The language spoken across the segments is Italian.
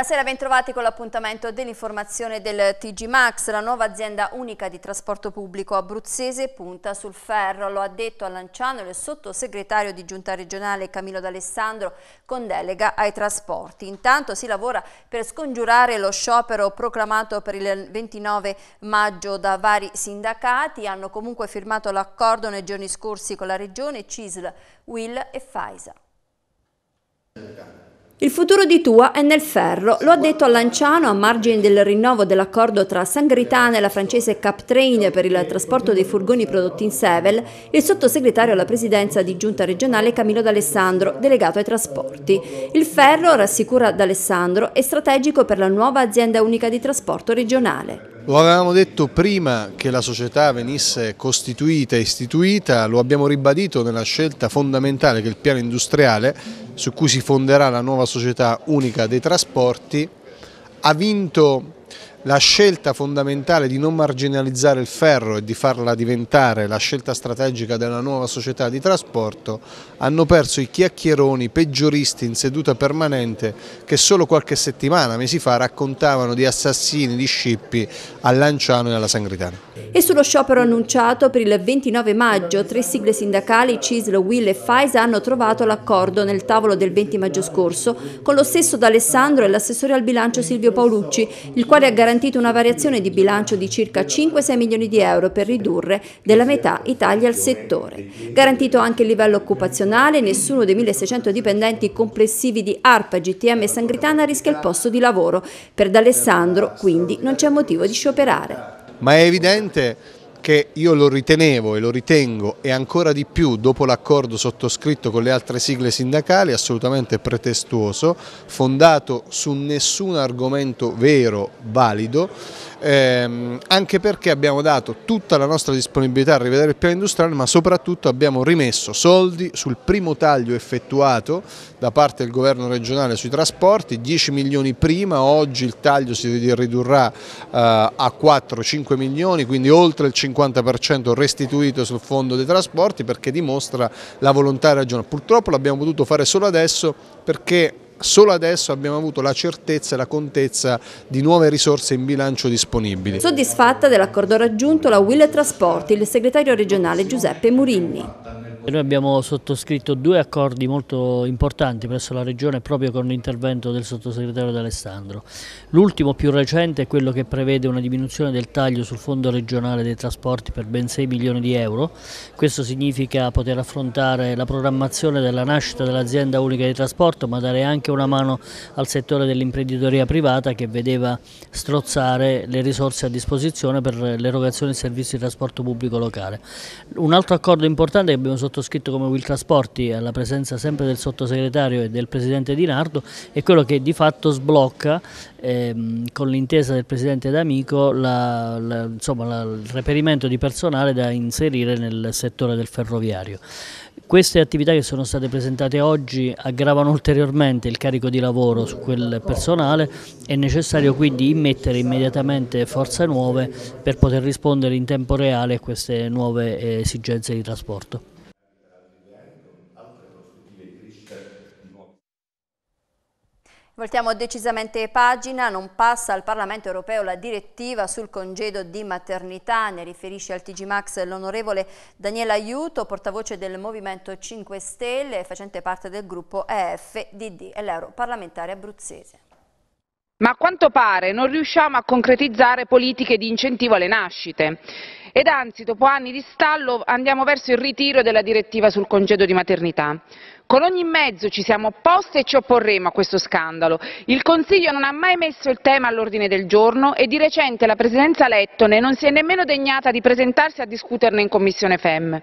Buonasera, bentrovati con l'appuntamento dell'informazione del TG Max. La nuova azienda unica di trasporto pubblico abruzzese punta sul ferro, lo ha detto a Lanciano il sottosegretario di giunta regionale Camillo D'Alessandro con delega ai trasporti. Intanto si lavora per scongiurare lo sciopero proclamato per il 29 maggio da vari sindacati. Hanno comunque firmato l'accordo nei giorni scorsi con la regione CISL, WIL e FAISA. Il futuro di Tua è nel ferro, lo ha detto a Lanciano a margine del rinnovo dell'accordo tra Sangritana e la francese Captrain per il trasporto dei furgoni prodotti in Sevel, il sottosegretario alla presidenza di giunta regionale Camillo D'Alessandro, delegato ai trasporti. Il ferro, rassicura D'Alessandro, è strategico per la nuova azienda unica di trasporto regionale. Lo avevamo detto prima che la società venisse costituita e istituita, lo abbiamo ribadito nella scelta fondamentale che il piano industriale su cui si fonderà la nuova società unica dei trasporti, ha vinto la scelta fondamentale di non marginalizzare il ferro e di farla diventare la scelta strategica della nuova società di trasporto hanno perso i chiacchieroni peggioristi in seduta permanente che solo qualche settimana, mesi fa, raccontavano di assassini di scippi a Lanciano e alla Sangritana. E sullo sciopero annunciato per il 29 maggio, tre sigle sindacali, CISL, Will e FAISA, hanno trovato l'accordo nel tavolo del 20 maggio scorso con lo stesso D'Alessandro e l'assessore al bilancio Silvio Paolucci, il quale ha garantito garantito una variazione di bilancio di circa 5-6 milioni di euro per ridurre della metà i tagli al settore. Garantito anche il livello occupazionale, nessuno dei 1600 dipendenti complessivi di ARPA, GTM e Sangritana rischia il posto di lavoro. Per D'Alessandro quindi non c'è motivo di scioperare. Ma è evidente perché io lo ritenevo e lo ritengo e ancora di più dopo l'accordo sottoscritto con le altre sigle sindacali assolutamente pretestuoso, fondato su nessun argomento vero, valido ehm, anche perché abbiamo dato tutta la nostra disponibilità a rivedere il piano industriale ma soprattutto abbiamo rimesso soldi sul primo taglio effettuato da parte del governo regionale sui trasporti, 10 milioni prima, oggi il taglio si ridurrà eh, a 4-5 milioni, quindi oltre il 50% restituito sul fondo dei trasporti perché dimostra la volontà regionale. Purtroppo l'abbiamo potuto fare solo adesso perché solo adesso abbiamo avuto la certezza e la contezza di nuove risorse in bilancio disponibili. Soddisfatta dell'accordo raggiunto la Will Trasporti, il segretario regionale Giuseppe Murinni. Noi abbiamo sottoscritto due accordi molto importanti presso la Regione proprio con l'intervento del sottosegretario D'Alessandro. L'ultimo più recente è quello che prevede una diminuzione del taglio sul Fondo regionale dei trasporti per ben 6 milioni di euro. Questo significa poter affrontare la programmazione della nascita dell'azienda unica di trasporto ma dare anche una mano al settore dell'imprenditoria privata che vedeva strozzare le risorse a disposizione per l'erogazione di servizi di trasporto pubblico locale. Un altro accordo importante che abbiamo sottoscritto sottoscritto come Will Trasporti alla presenza sempre del sottosegretario e del presidente Di Nardo è quello che di fatto sblocca ehm, con l'intesa del presidente D'Amico la, la, insomma, la, il reperimento di personale da inserire nel settore del ferroviario. Queste attività che sono state presentate oggi aggravano ulteriormente il carico di lavoro su quel personale, è necessario quindi immettere immediatamente forze nuove per poter rispondere in tempo reale a queste nuove eh, esigenze di trasporto. Voltiamo decisamente pagina, non passa al Parlamento europeo la direttiva sul congedo di maternità, ne riferisce al TG Max l'onorevole Daniela Aiuto, portavoce del Movimento 5 Stelle e facente parte del gruppo EFDD e l'europarlamentare abruzzese. Ma a quanto pare non riusciamo a concretizzare politiche di incentivo alle nascite ed anzi dopo anni di stallo andiamo verso il ritiro della direttiva sul congedo di maternità. Con ogni mezzo ci siamo opposti e ci opporremo a questo scandalo. Il Consiglio non ha mai messo il tema all'ordine del giorno e di recente la Presidenza lettone non si è nemmeno degnata di presentarsi a discuterne in Commissione FEM.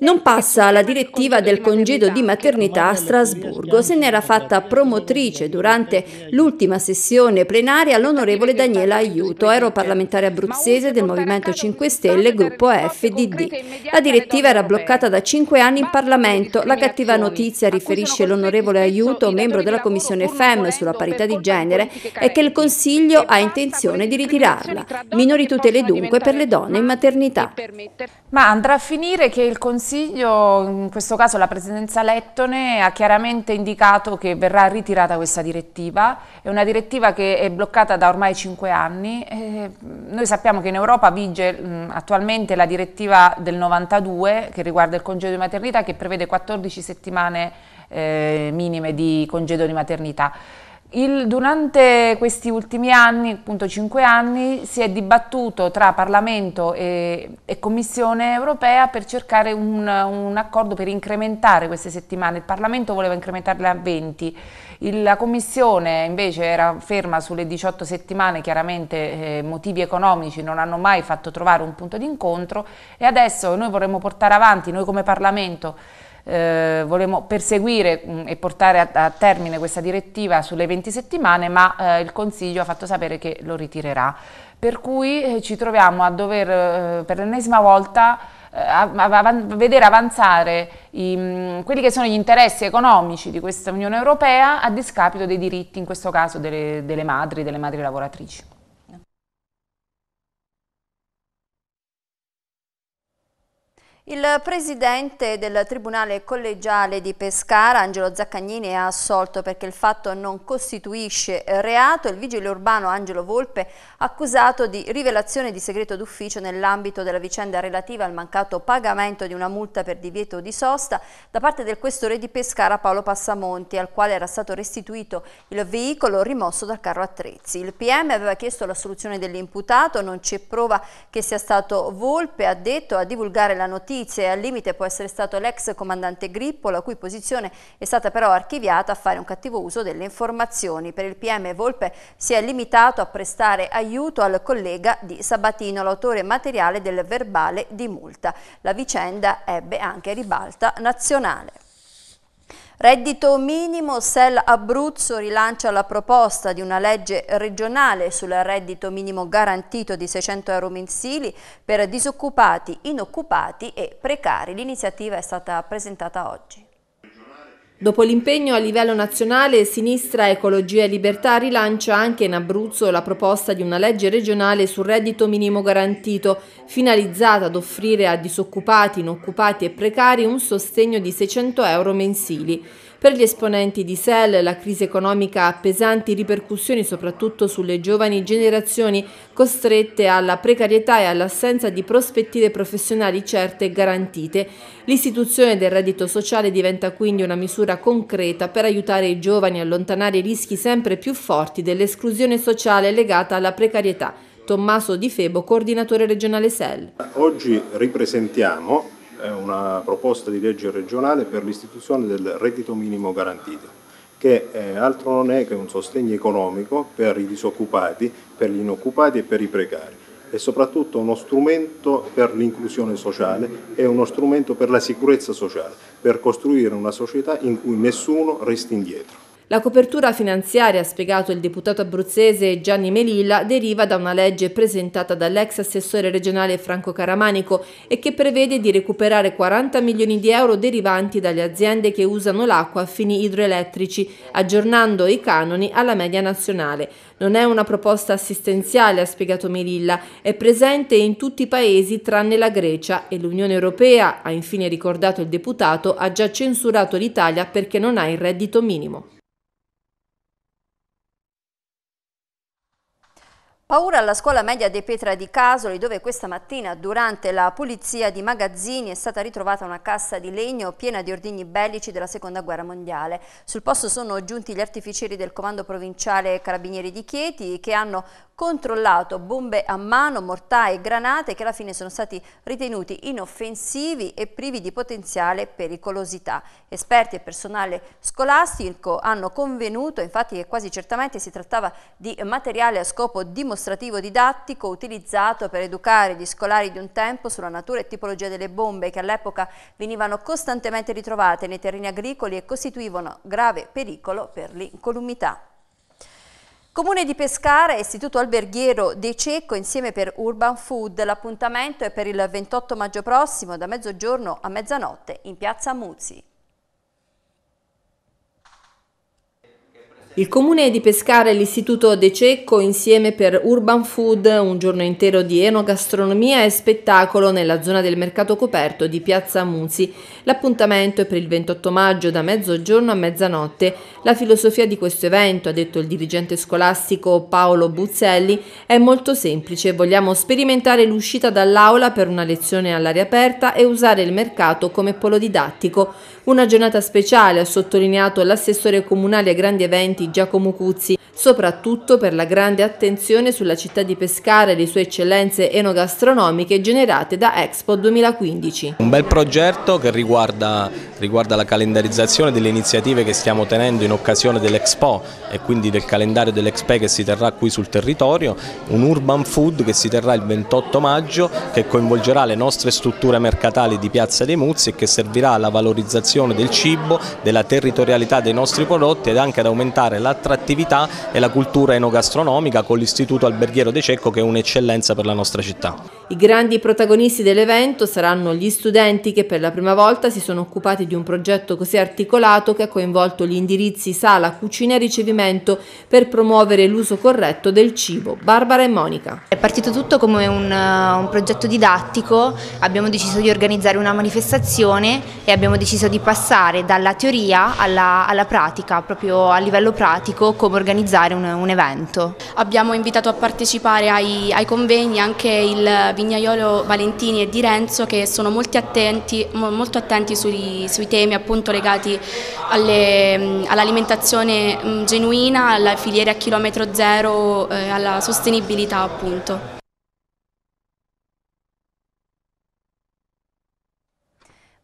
Non passa la direttiva del congedo di maternità a Strasburgo, se ne era fatta promotrice durante l'ultima sessione plenaria l'onorevole Daniela Aiuto, europarlamentare abruzzese del Movimento 5 Stelle, gruppo FDD. La direttiva era bloccata da cinque anni in Parlamento. La cattiva notizia, riferisce l'onorevole Aiuto, membro della Commissione FEM sulla parità di genere, è che il Consiglio ha intenzione di ritirarla. Minori tutele dunque per le donne in maternità. Ma andrà a finire che il Consiglio, in questo caso la Presidenza Lettone, ha chiaramente indicato che verrà ritirata questa direttiva, è una direttiva che è bloccata da ormai cinque anni, eh, noi sappiamo che in Europa vige mh, attualmente la direttiva del 92 che riguarda il congedo di maternità che prevede 14 settimane eh, minime di congedo di maternità. Il, durante questi ultimi anni, appunto 5 anni, si è dibattuto tra Parlamento e, e Commissione europea per cercare un, un, accordo per incrementare queste settimane. Il Parlamento voleva incrementarle a 20, il, la Commissione invece era ferma sulle 18 settimane, chiaramente eh, motivi economici non hanno mai fatto trovare un punto di incontro e adesso noi vorremmo portare avanti, noi come Parlamento, eh, volevamo perseguire mh, mm, e portare a, a, termine questa direttiva sulle 20 settimane, ma eh, il Consiglio ha fatto sapere che lo ritirerà. Per cui eh, ci troviamo a dover eh, per l'ennesima volta a, eh, a, vedere avanzare i, mm, quelli che sono gli interessi economici di questa Unione Europea a discapito dei diritti, in questo caso delle, delle madri, delle madri lavoratrici. Il presidente del Tribunale collegiale di Pescara, Angelo Zaccagnini, è assolto perché il fatto non costituisce reato. Il vigile urbano Angelo Volpe, accusato di rivelazione di segreto d'ufficio nell'ambito della vicenda relativa al mancato pagamento di una multa per divieto di sosta da parte del questore di Pescara Paolo Passamonti, al quale era stato restituito il veicolo rimosso dal carro attrezzi. Il PM aveva chiesto la soluzione dell'imputato, non c'è prova che sia stato Volpe, ha detto, a divulgare la notizia notizie al limite può essere stato l'ex comandante Grippo, la cui posizione è stata però archiviata a fare un cattivo uso delle informazioni. Per il PM Volpe si è limitato a prestare aiuto al collega di Sabatino, l'autore materiale del verbale di multa. La vicenda ebbe anche ribalta nazionale. Reddito minimo, Sel Abruzzo rilancia la proposta di una legge regionale sul reddito minimo garantito di 600 euro mensili per disoccupati, inoccupati e precari. L'iniziativa è stata presentata oggi. Dopo l'impegno a livello nazionale, Sinistra Ecologia e Libertà rilancia anche in Abruzzo la proposta di una legge regionale sul reddito minimo garantito, finalizzata ad offrire a disoccupati, inoccupati e precari un sostegno di 600 euro mensili. Per gli esponenti di SEL la crisi economica ha pesanti ripercussioni soprattutto sulle giovani generazioni costrette alla precarietà e all'assenza di prospettive professionali certe e garantite. L'istituzione del reddito sociale diventa quindi una misura concreta per aiutare i giovani a allontanare i rischi sempre più forti dell'esclusione sociale legata alla precarietà. Tommaso Di Febo, coordinatore regionale SEL. Oggi ripresentiamo una proposta di legge regionale per l'istituzione del reddito minimo garantito che altro non è che un sostegno economico per i disoccupati, per gli inoccupati e per i precari e soprattutto uno strumento per l'inclusione sociale e uno strumento per la sicurezza sociale, per costruire una società in cui nessuno resti indietro. La copertura finanziaria, ha spiegato il deputato abruzzese Gianni Melilla, deriva da una legge presentata dall'ex assessore regionale Franco Caramanico e che prevede di recuperare 40 milioni di euro derivanti dalle aziende che usano l'acqua a fini idroelettrici, aggiornando i canoni alla media nazionale. Non è una proposta assistenziale, ha spiegato Melilla, è presente in tutti i paesi tranne la Grecia e l'Unione Europea, ha infine ricordato il deputato, ha già censurato l'Italia perché non ha il reddito minimo. Paura alla scuola media De Petra di Casoli dove questa mattina durante la pulizia di magazzini è stata ritrovata una cassa di legno piena di ordigni bellici della seconda guerra mondiale. Sul posto sono giunti gli artificieri del comando provinciale Carabinieri di Chieti che hanno controllato bombe a mano, mortai e granate che alla fine sono stati ritenuti inoffensivi e privi di potenziale pericolosità. Esperti e personale scolastico hanno convenuto infatti che quasi certamente si trattava di materiale a scopo dimostrativo didattico utilizzato per educare gli scolari di un tempo sulla natura e tipologia delle bombe che all'epoca venivano costantemente ritrovate nei terreni agricoli e costituivano grave pericolo per l'incolumità. Comune di Pescara e Istituto Alberghiero De Cecco insieme per Urban Food. L'appuntamento è per il 28 maggio prossimo da mezzogiorno a mezzanotte in piazza Muzzi. Il comune di Pescara e l'istituto De Cecco insieme per Urban Food, un giorno intero di enogastronomia e spettacolo nella zona del mercato coperto di Piazza Musi. L'appuntamento è per il 28 maggio da mezzogiorno a mezzanotte. La filosofia di questo evento, ha detto il dirigente scolastico Paolo Buzzelli, è molto semplice. Vogliamo sperimentare l'uscita dall'aula per una lezione all'aria aperta e usare il mercato come polo didattico. Una giornata speciale, ha sottolineato l'assessore comunale a grandi eventi Giacomo Cuzzi soprattutto per la grande attenzione sulla città di Pescara e le sue eccellenze enogastronomiche generate da Expo 2015. Un bel progetto che riguarda, riguarda la calendarizzazione delle iniziative che stiamo tenendo in occasione dell'Expo e quindi del calendario dell'Expo che si terrà qui sul territorio, un urban food che si terrà il 28 maggio che coinvolgerà le nostre strutture mercatali di Piazza dei Muzzi e che servirà alla valorizzazione del cibo, della territorialità dei nostri prodotti ed anche ad aumentare l'attrattività e la cultura enogastronomica con l'Istituto Alberghiero De Cecco che è un'eccellenza per la nostra città. I grandi protagonisti dell'evento saranno gli studenti che per la prima volta si sono occupati di un progetto così articolato che ha coinvolto gli indirizzi sala, cucina e ricevimento per promuovere l'uso corretto del cibo. Barbara e Monica. È partito tutto come un, uh, un progetto didattico, abbiamo deciso di organizzare una manifestazione e abbiamo deciso di passare dalla teoria alla, alla pratica, proprio a livello pratico come organizzare organizzare un, un evento. Abbiamo invitato a partecipare ai, ai, convegni anche il vignaiolo Valentini e Di Renzo che sono attenti, molto attenti sui, sui temi legati all'alimentazione all genuina, alla filiera a chilometro zero, eh, alla sostenibilità appunto.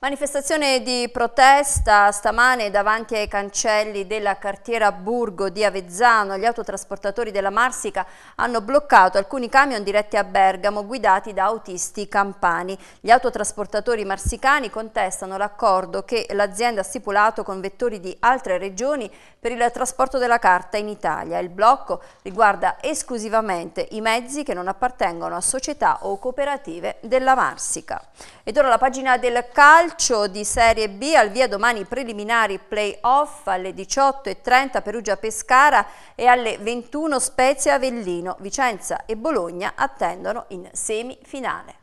Manifestazione di protesta stamane davanti ai cancelli della cartiera Burgo di Avezzano. Gli autotrasportatori della Marsica hanno bloccato alcuni camion diretti a Bergamo guidati da autisti campani. Gli autotrasportatori marsicani contestano l'accordo che l'azienda ha stipulato con vettori di altre regioni per il trasporto della carta in Italia. Il blocco riguarda esclusivamente i mezzi che non appartengono a società o cooperative della Marsica. Ed ora la pagina del calcio calcio di Serie B, al via domani preliminari play-off alle 18.30 Perugia-Pescara e alle 21 Spezia-Avellino. Vicenza e Bologna attendono in semifinale.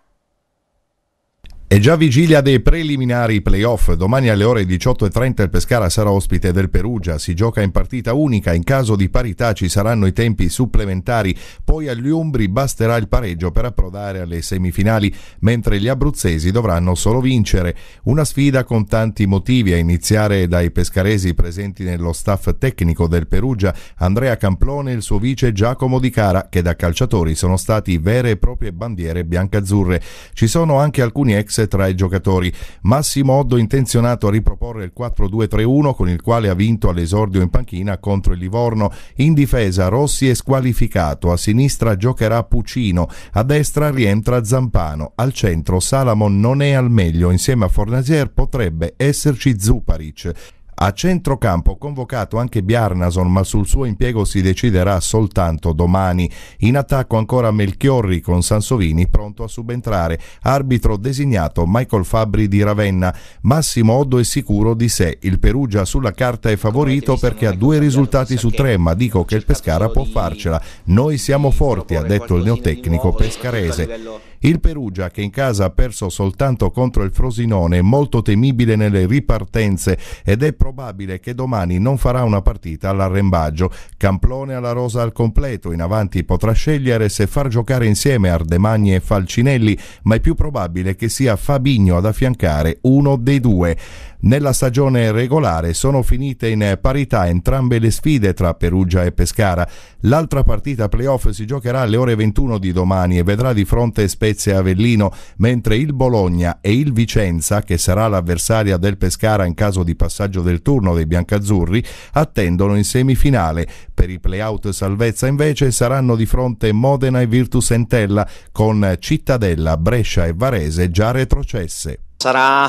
È già vigilia dei preliminari playoff. Domani alle ore 18.30 il Pescara sarà ospite del Perugia. Si gioca in partita unica. In caso di parità ci saranno i tempi supplementari. Poi agli Umbri basterà il pareggio per approdare alle semifinali, mentre gli abruzzesi dovranno solo vincere. Una sfida con tanti motivi, a iniziare dai pescaresi presenti nello staff tecnico del Perugia, Andrea Camplone e il suo vice Giacomo Di Cara, che da calciatori sono stati vere e proprie bandiere biancazzurre. Ci sono anche alcuni ex tra i giocatori. Massimo Oddo intenzionato a riproporre il 4-2-3-1 con il quale ha vinto all'esordio in panchina contro il Livorno. In difesa Rossi è squalificato, a sinistra giocherà Puccino, a destra rientra Zampano, al centro Salamon non è al meglio, insieme a Fornasier potrebbe esserci Zuparic. A centrocampo convocato anche Bjarnason, ma sul suo impiego si deciderà soltanto domani. In attacco ancora Melchiorri con Sansovini pronto a subentrare. Arbitro designato Michael Fabri di Ravenna. Massimo Oddo è sicuro di sé. Il Perugia sulla carta è favorito perché ha due risultati su tre, ma dico che il Pescara può farcela. Noi siamo forti, ha detto il neotecnico eh, pescarese. Il Perugia, che in casa ha perso soltanto contro il Frosinone, è molto temibile nelle ripartenze ed è probabile che domani non farà una partita all'arrembaggio. Camplone alla rosa al completo, in avanti potrà scegliere se far giocare insieme Ardemagni e Falcinelli, ma è più probabile che sia Fabigno ad affiancare uno dei due. Nella stagione regolare sono finite in parità entrambe le sfide tra Perugia e Pescara. L'altra partita playoff si giocherà alle ore 21 di domani e vedrà di fronte Spezia Avellino, mentre il Bologna e il Vicenza, che sarà l'avversaria del Pescara in caso di passaggio del turno dei biancazzurri, attendono in semifinale. Per i playout salvezza invece saranno di fronte Modena e Virtus Entella con Cittadella, Brescia e Varese già retrocesse. Sarà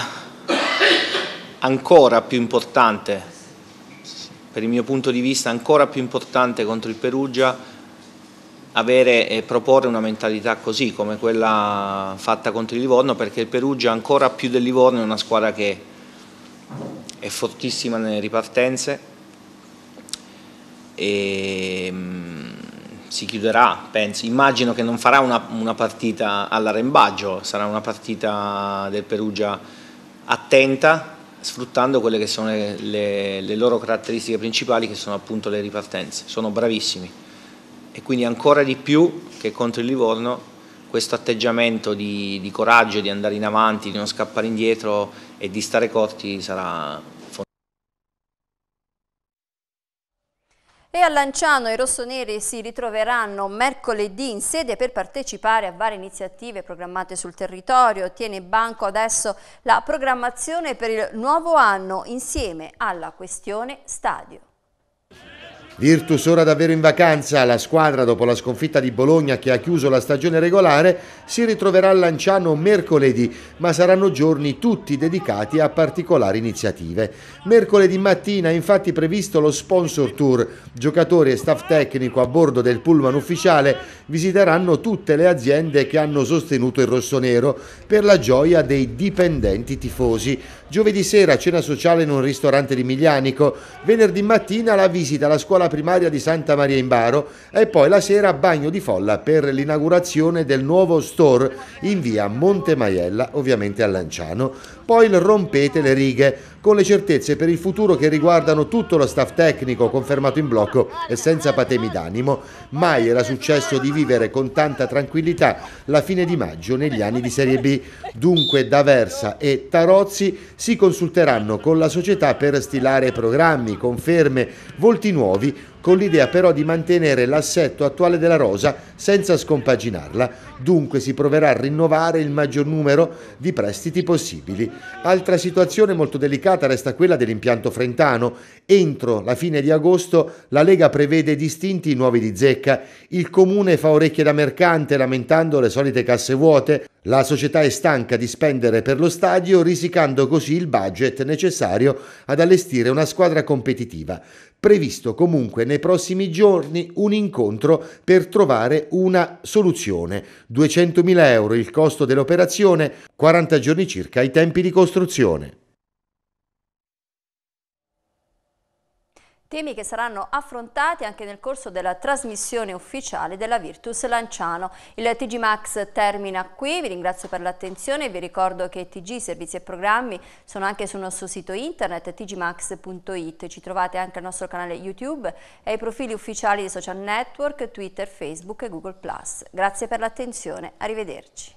ancora più importante, per il mio punto di vista ancora più importante contro il Perugia avere e proporre una mentalità così come quella fatta contro il Livorno perché il Perugia ancora più del Livorno è una squadra che è fortissima nelle ripartenze e mm, si chiuderà, penso. immagino che non farà una, una partita all'arembaggio, sarà una partita del Perugia attenta, sfruttando quelle che sono le, le, loro caratteristiche principali che sono appunto le ripartenze, sono bravissimi e quindi ancora di più che contro il Livorno questo atteggiamento di, di coraggio, di andare in avanti, di non scappare indietro e di stare corti sarà E a Lanciano i rossoneri si ritroveranno mercoledì in sede per partecipare a varie iniziative programmate sul territorio. Tiene banco adesso la programmazione per il nuovo anno insieme alla questione stadio. Virtus ora davvero in vacanza, la squadra dopo la sconfitta di Bologna che ha chiuso la stagione regolare si ritroverà a Lanciano mercoledì, ma saranno giorni tutti dedicati a particolari iniziative. Mercoledì mattina è infatti previsto lo sponsor tour, giocatori e staff tecnico a bordo del pullman ufficiale visiteranno tutte le aziende che hanno sostenuto il rossonero per la gioia dei dipendenti tifosi giovedì sera cena sociale in un ristorante di Miglianico, venerdì mattina la visita alla scuola primaria di Santa Maria in Baro e poi la sera bagno di folla per l'inaugurazione del nuovo store in via Monte Maiella, ovviamente a Lanciano. Poi il rompete le righe con le certezze per il futuro che riguardano tutto lo staff tecnico confermato in blocco e senza patemi d'animo. Mai era successo di vivere con tanta tranquillità la fine di maggio negli anni di Serie B. Dunque da Versa e Tarozzi si consulteranno con la società per stilare programmi, conferme, volti nuovi con l'idea però di mantenere l'assetto attuale della rosa senza scompaginarla, dunque si proverà a rinnovare il maggior numero di prestiti possibili. Altra situazione molto delicata resta quella dell'impianto frentano. Entro la fine di agosto la Lega prevede distinti nuovi di zecca, il comune fa orecchie da mercante lamentando le solite casse vuote, la società è stanca di spendere per lo stadio, risicando così il budget necessario ad allestire una squadra competitiva previsto comunque nei prossimi giorni un incontro per trovare una soluzione. 200.000 euro il costo dell'operazione, 40 giorni circa i tempi di costruzione. Temi che saranno affrontati anche nel corso della trasmissione ufficiale della Virtus Lanciano. Il TG Max termina qui, vi ringrazio per l'attenzione e vi ricordo che TG Servizi e Programmi sono anche sul nostro sito internet tgmax.it. Ci trovate anche al nostro canale YouTube e ai profili ufficiali dei social network, Twitter, Facebook e Google+. Grazie per l'attenzione, arrivederci.